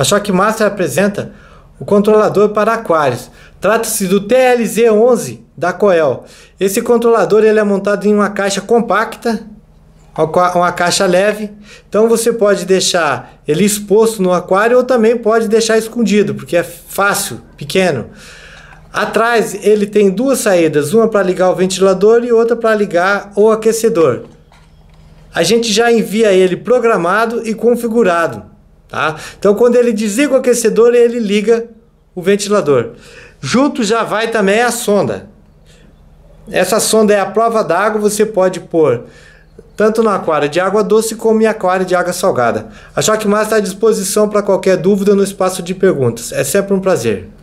A Master apresenta o controlador para aquários. Trata-se do TLZ-11 da Coel. Esse controlador ele é montado em uma caixa compacta, uma caixa leve. Então você pode deixar ele exposto no aquário ou também pode deixar escondido, porque é fácil, pequeno. Atrás ele tem duas saídas, uma para ligar o ventilador e outra para ligar o aquecedor. A gente já envia ele programado e configurado. Tá? Então, quando ele desliga o aquecedor, ele liga o ventilador. Junto já vai também a sonda. Essa sonda é a prova d'água, você pode pôr tanto na aquário de água doce como em aquário de água salgada. A Choque mais está à disposição para qualquer dúvida no espaço de perguntas. É sempre um prazer.